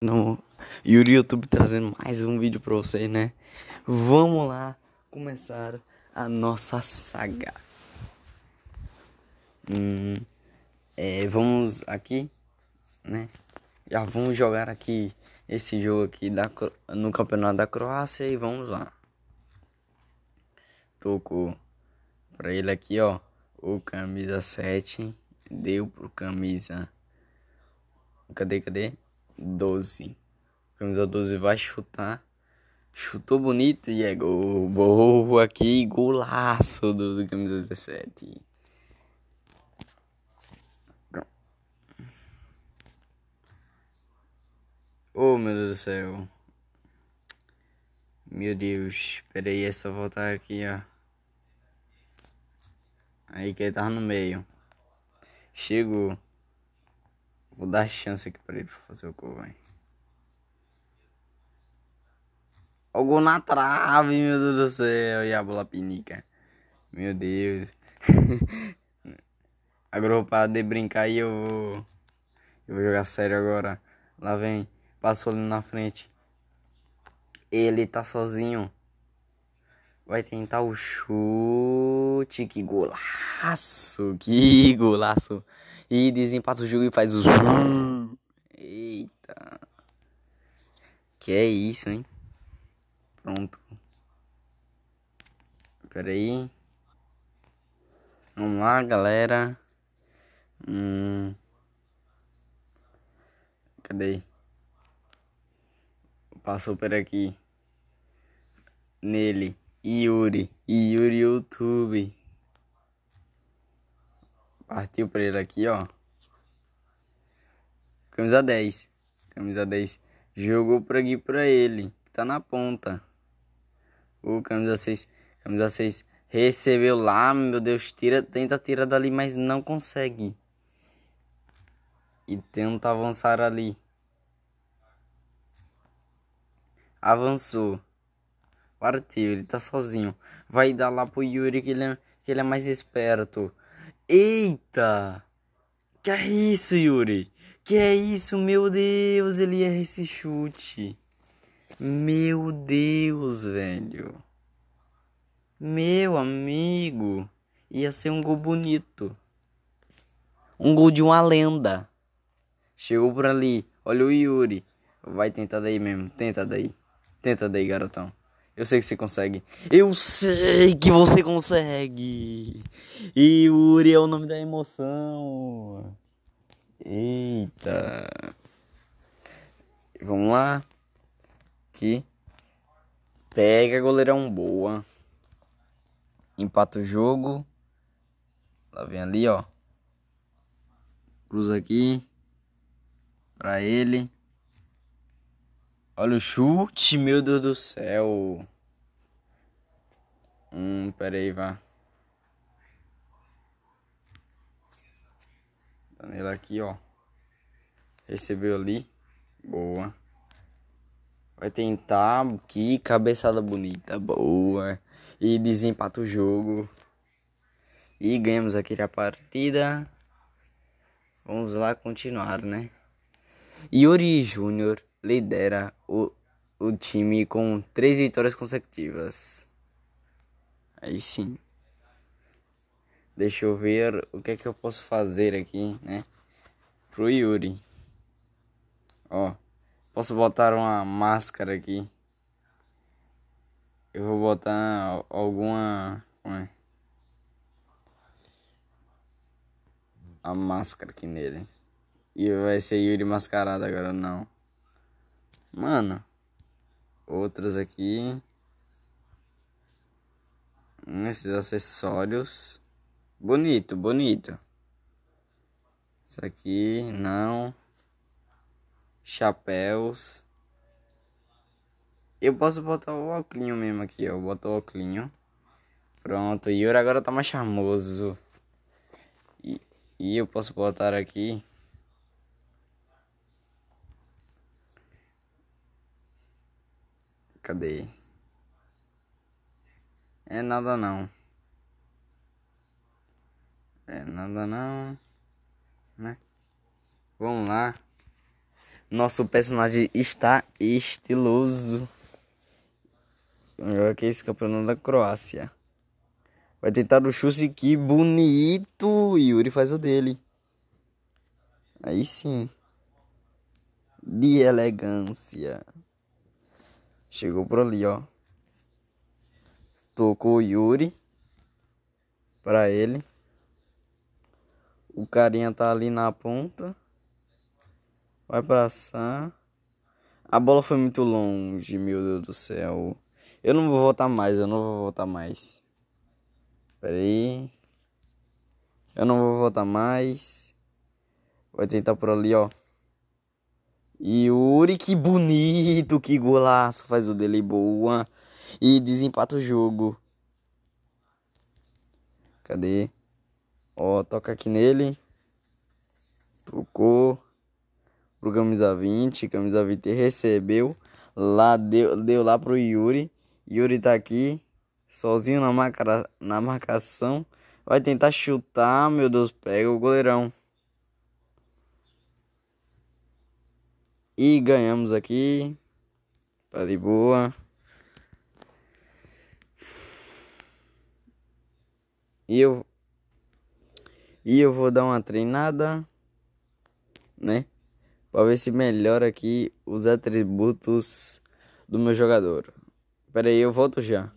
no Yuri YouTube trazendo mais um vídeo para vocês, né? Vamos lá começar a nossa saga. Hum, é, vamos aqui, né? Já vamos jogar aqui esse jogo aqui da, no campeonato da Croácia e vamos lá. Tocou para ele aqui, ó. O camisa 7 deu pro camisa. Cadê, cadê? 12. Camisa 12 vai chutar. Chutou bonito e é gol. Boa aqui, golaço do, do camisa 17. Oh meu Deus do céu. Meu Deus, espera aí, é só voltar aqui, ó. Aí que ele tava no meio. Chegou. Vou dar chance aqui pra ele fazer o gol, velho. O gol na trave, meu Deus do céu. E a bola pinica. Meu Deus. agora eu vou parar de brincar e eu vou... Eu vou jogar sério agora. Lá vem. Passou ali na frente. Ele tá sozinho vai tentar o chute. Que golaço! Que golaço! E desempata o jogo e faz o zoom. Eita! Que é isso, hein? Pronto. Pera aí. Vamos lá, galera. Hum. Cadê? Passou por aqui. Nele. Yuri. Yuri YouTube. Partiu pra ele aqui, ó. Camisa 10. Camisa 10. Jogou pra aqui pra ele. Tá na ponta. O camisa 6. Camisa 6. Recebeu lá, meu Deus. Tira, tenta tirar dali, mas não consegue. E tenta avançar ali. Avançou. Partiu, ele tá sozinho. Vai dar lá pro Yuri que ele é, que ele é mais esperto. Eita! Que é isso, Yuri? Que é isso, meu Deus, ele erra esse chute. Meu Deus, velho. Meu amigo, ia ser um gol bonito. Um gol de uma lenda. Chegou por ali, olha o Yuri. Vai tentar daí mesmo, tenta daí. Tenta daí, garotão. Eu sei que você consegue. Eu sei que você consegue. E Yuri é o nome da emoção. Eita. Vamos lá. Aqui. Pega, goleirão boa. Empata o jogo. Lá vem ali, ó. Cruza aqui. Pra ele. Olha o chute, meu Deus do céu. Hum, peraí, vá. Tá nele aqui, ó. Recebeu ali. Boa. Vai tentar. Que cabeçada bonita. Boa. E desempata o jogo. E ganhamos aqui a partida. Vamos lá continuar, né? Yuri Júnior lidera o, o time com três vitórias consecutivas. Aí sim. Deixa eu ver o que é que eu posso fazer aqui, né? Pro Yuri. Ó, posso botar uma máscara aqui. Eu vou botar alguma. Como é? A máscara aqui nele. E vai ser Yuri mascarado agora, não. Mano, outras aqui. Hum, esses acessórios. Bonito, bonito. Isso aqui, não. Chapéus. Eu posso botar o óculos mesmo aqui, ó. Eu boto o óculinho. Pronto, e Yuri agora tá mais charmoso. E, e eu posso botar aqui Cadê? É nada não. É nada não. Né? Vamos lá. Nosso personagem está estiloso. Olha que esse campeonato da Croácia. Vai tentar o chute, que bonito! Yuri faz o dele. Aí sim. De elegância. Chegou por ali, ó. Tocou o Yuri pra ele. O carinha tá ali na ponta. Vai pra Sam. A bola foi muito longe, meu Deus do céu. Eu não vou voltar mais, eu não vou voltar mais. Pera aí. Eu não vou voltar mais. Vai tentar por ali, ó. Yuri, que bonito, que golaço faz o dele boa. E desempata o jogo. Cadê? Ó, toca aqui nele. Tocou. Pro camisa 20. Camisa 20 recebeu. Lá deu, deu lá pro Yuri. Yuri tá aqui. Sozinho na, marca, na marcação. Vai tentar chutar. Meu Deus, pega o goleirão. E ganhamos aqui. Tá de boa. E eu e eu vou dar uma treinada, né? Para ver se melhora aqui os atributos do meu jogador. Pera aí, eu volto já.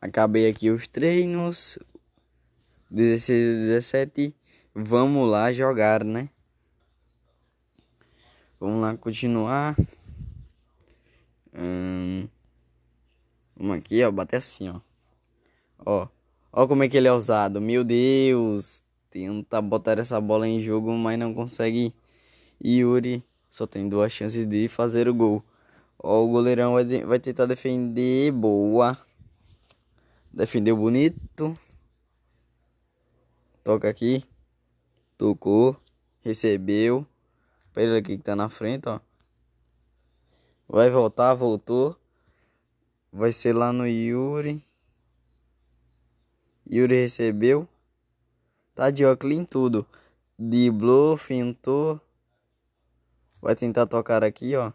Acabei aqui os treinos. 16 17. Vamos lá jogar, né? Vamos lá continuar. Hum, vamos aqui, ó. Bater assim, ó. Ó. Ó como é que ele é ousado. Meu Deus. Tenta botar essa bola em jogo, mas não consegue. Yuri só tem duas chances de fazer o gol. Ó, o goleirão vai, vai tentar defender. Boa. Defendeu bonito. Toca aqui. Tocou. Recebeu. Pra ele aqui que tá na frente, ó. Vai voltar, voltou. Vai ser lá no Yuri. Yuri recebeu. Tá de óculos em tudo. Diblou, fintou. Vai tentar tocar aqui, ó.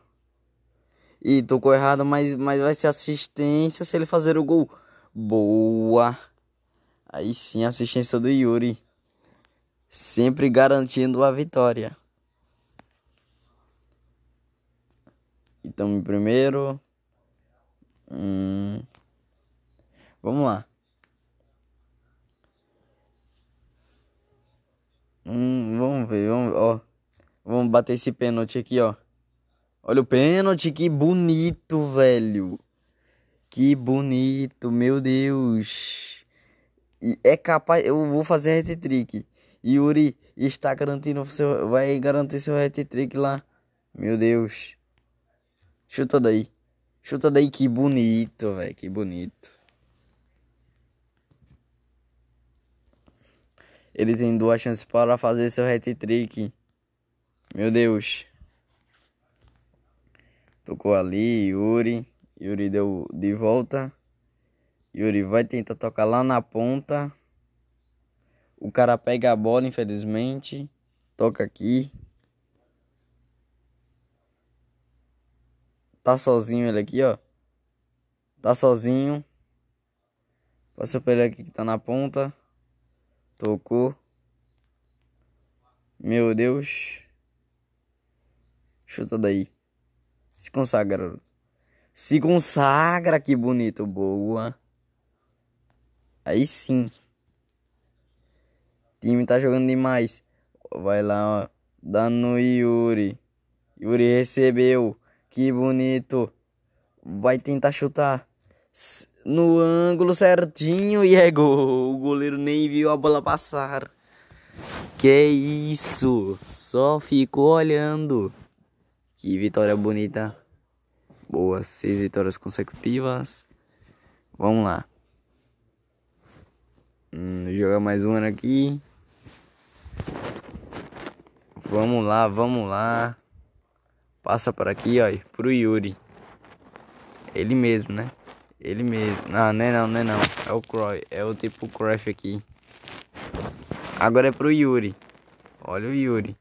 E tocou errado, mas, mas vai ser assistência se ele fazer o gol. Boa! Aí sim, assistência do Yuri. Sempre garantindo a vitória. Então, em primeiro. Hum, vamos lá. Hum, vamos ver, vamos, ó. Vamos bater esse pênalti aqui, ó. Olha o pênalti, que bonito, velho. Que bonito, meu Deus. E é capaz, eu vou fazer hat-trick. Yuri está garantindo seu vai garantir seu hat-trick lá. Meu Deus. Chuta daí. Chuta daí, que bonito, velho. Que bonito. Ele tem duas chances para fazer seu hat-trick. Meu Deus. Tocou ali, Yuri. Yuri deu de volta. Yuri vai tentar tocar lá na ponta. O cara pega a bola, infelizmente. Toca aqui. Tá sozinho ele aqui, ó. Tá sozinho. Passou pra ele aqui que tá na ponta. Tocou. Meu Deus. Chuta daí. Se consagra, garoto. Se consagra, que bonito. Boa. Aí sim. O time tá jogando demais. Vai lá, ó. Dando no Yuri. Yuri recebeu. Que bonito. Vai tentar chutar no ângulo certinho e é gol. O goleiro nem viu a bola passar. Que isso! Só ficou olhando. Que vitória bonita. Boa, seis vitórias consecutivas. Vamos lá. Hum, jogar mais uma aqui. Vamos lá, vamos lá. Passa por aqui, ó, pro Yuri. Ele mesmo, né? Ele mesmo. Não, não é não, não é não. É o Croy. É o tipo Craft aqui. Agora é pro Yuri. Olha o Yuri.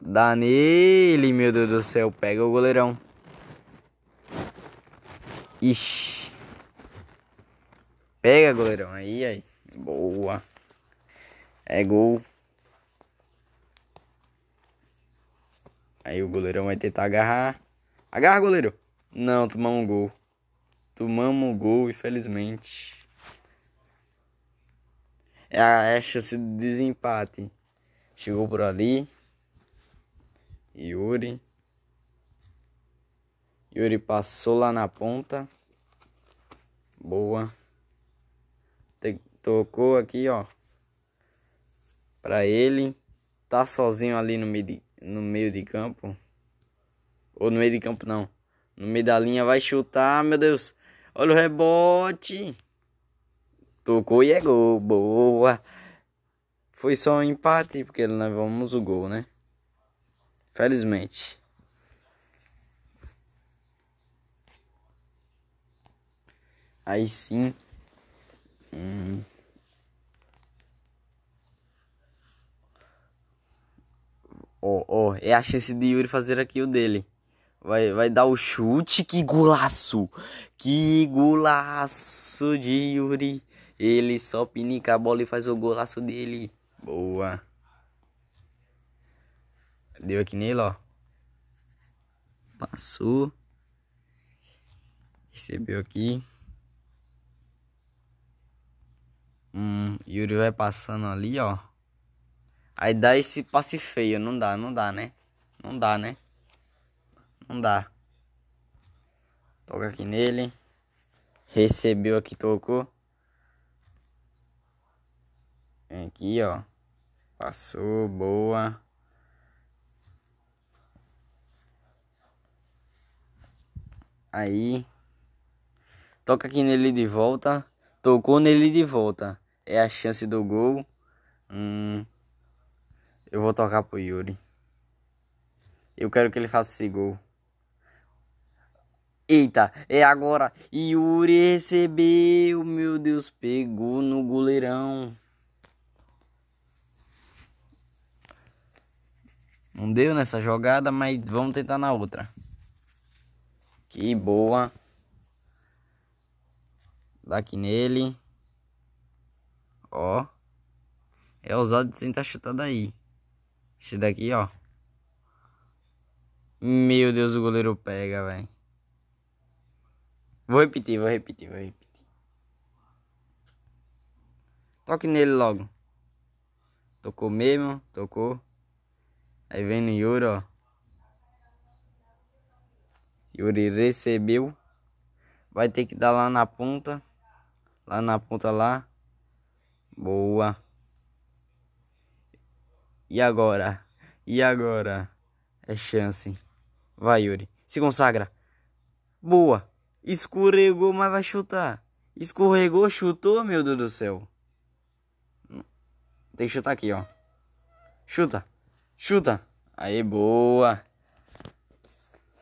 Dá nele, meu Deus do céu. Pega o goleirão. Ixi. Pega, goleirão. Aí, aí. Boa. É gol. Aí o goleirão vai tentar agarrar. Agarra, goleiro! Não, tomamos um gol. Tomamos um gol, infelizmente. É a, é chance de desempate. Chegou por ali. Yuri. Yuri passou lá na ponta. Boa. tocou aqui, ó. Pra ele. Tá sozinho ali no meio de no meio de campo. Ou no meio de campo não. No meio da linha vai chutar, meu Deus. Olha o rebote. Tocou e é gol. Boa. Foi só um empate, porque levamos o gol, né? Felizmente. Aí sim. Hum. Ó, ó, é a chance de Yuri fazer aqui o dele. Vai, vai dar o chute, que golaço! Que golaço de Yuri! Ele só pinica a bola e faz o golaço dele. Boa. Deu aqui nele, ó. Passou. Recebeu aqui. Hum, Yuri vai passando ali, ó. Aí dá esse passe feio. Não dá, não dá, né? Não dá, né? Não dá. Toca aqui nele. Recebeu aqui, tocou. Vem aqui, ó. Passou, boa. Aí. Toca aqui nele de volta. Tocou nele de volta. É a chance do gol. Hum. Eu vou tocar pro Yuri. Eu quero que ele faça esse gol. Eita, é agora. Yuri recebeu. Meu Deus, pegou no goleirão. Não deu nessa jogada, mas vamos tentar na outra. Que boa. Daqui nele. Ó. É ousado tentar chutar daí. Esse daqui, ó. Meu Deus, o goleiro pega, velho. Vou repetir, vou repetir, vou repetir. Toque nele logo. Tocou mesmo, tocou. Aí vem no Yuri, ó. Yuri recebeu. Vai ter que dar lá na ponta. Lá na ponta lá. Boa. E agora? E agora? É chance. Vai, Yuri. Se consagra. Boa. Escorregou, mas vai chutar. Escorregou, chutou, meu Deus do céu. Tem que chutar aqui, ó. Chuta. Chuta. Aí, boa.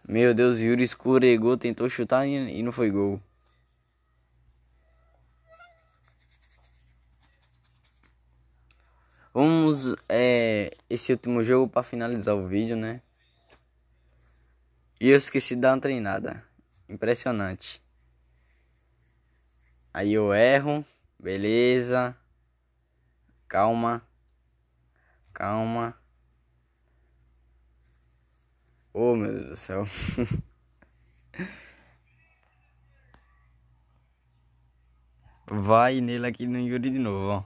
Meu Deus, Yuri escorregou, tentou chutar e não foi gol. Vamos é, esse último jogo para finalizar o vídeo, né? E eu esqueci de dar uma treinada. Impressionante. Aí eu erro. Beleza. Calma. Calma. Oh, meu Deus do céu. Vai nele aqui no Yuri de novo, ó.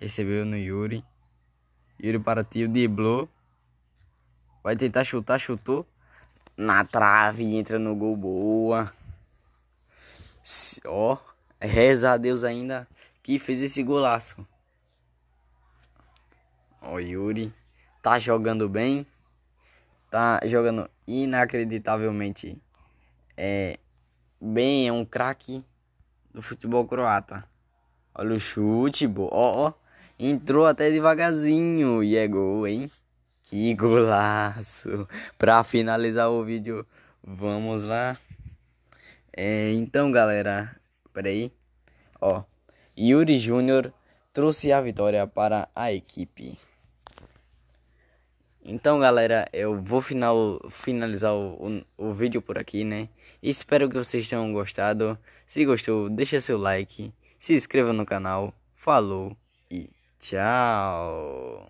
Recebeu no Yuri. Yuri para tio de Blue. Vai tentar chutar, chutou. Na trave, entra no gol, boa. Ó, oh, reza a Deus ainda que fez esse golaço. Ó, oh, Yuri tá jogando bem. Tá jogando inacreditavelmente. É bem, é um craque do futebol croata. Olha o chute, boa. Ó, ó. Entrou até devagarzinho e é gol, hein? Que golaço! Pra finalizar o vídeo, vamos lá. É, então, galera, peraí. Ó, Yuri Júnior trouxe a vitória para a equipe. Então, galera, eu vou final, finalizar o, o, o, vídeo por aqui, né? Espero que vocês tenham gostado. Se gostou, deixa seu like, se inscreva no canal. Falou! ciao